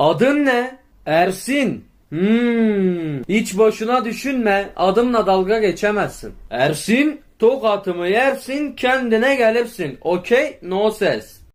Adın ne? Ersin. Hmm, hiç boşuna düşünme adımla dalga geçemezsin. Ersin tokatımı yersin kendine gelirsin. Okey no ses.